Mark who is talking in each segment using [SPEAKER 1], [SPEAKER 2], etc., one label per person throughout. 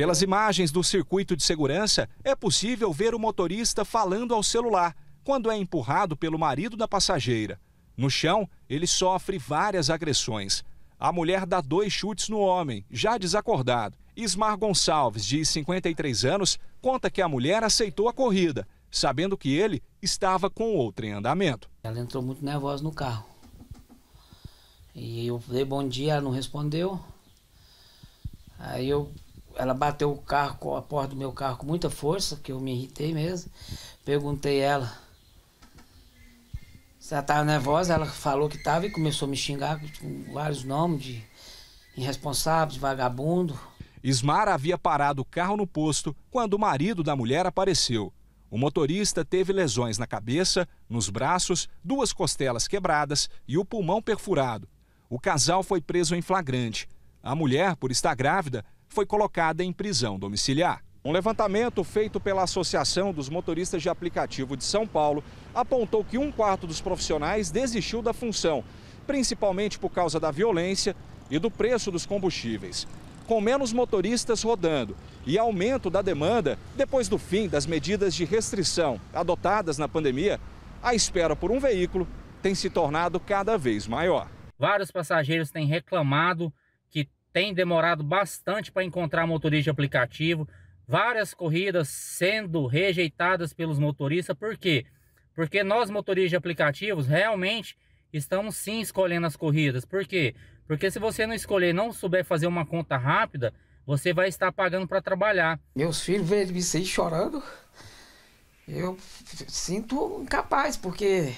[SPEAKER 1] Pelas imagens do circuito de segurança, é possível ver o motorista falando ao celular quando é empurrado pelo marido da passageira. No chão, ele sofre várias agressões. A mulher dá dois chutes no homem, já desacordado. Ismar Gonçalves, de 53 anos, conta que a mulher aceitou a corrida, sabendo que ele estava com outro em andamento. Ela entrou muito nervosa no carro.
[SPEAKER 2] E eu falei bom dia, ela não respondeu. Aí eu ela bateu o carro com a porta do meu carro com muita força, que eu me irritei mesmo. Perguntei ela se ela estava nervosa, ela falou que estava e começou a me xingar
[SPEAKER 1] com vários nomes de irresponsável, de vagabundo. Ismar havia parado o carro no posto quando o marido da mulher apareceu. O motorista teve lesões na cabeça, nos braços, duas costelas quebradas e o pulmão perfurado. O casal foi preso em flagrante. A mulher, por estar grávida, foi colocada em prisão domiciliar. Um levantamento feito pela Associação dos Motoristas de Aplicativo de São Paulo apontou que um quarto dos profissionais desistiu da função, principalmente por causa da violência e do preço dos combustíveis. Com menos motoristas rodando e aumento da demanda, depois do fim das medidas de restrição adotadas na pandemia, a espera por um veículo tem se tornado cada vez maior.
[SPEAKER 3] Vários passageiros têm reclamado tem demorado bastante para encontrar motorista de aplicativo. Várias corridas sendo rejeitadas pelos motoristas. Por quê? Porque nós, motoristas de aplicativos, realmente estamos sim escolhendo as corridas. Por quê? Porque se você não escolher, não souber fazer uma conta rápida, você vai estar pagando para trabalhar. Meus filhos veem vocês chorando. Eu
[SPEAKER 4] sinto incapaz, porque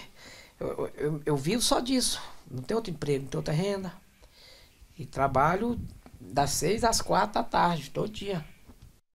[SPEAKER 4] eu, eu, eu vivo só disso. Não tem outro emprego, não tem outra renda. E trabalho das seis às quatro da tarde, todo dia.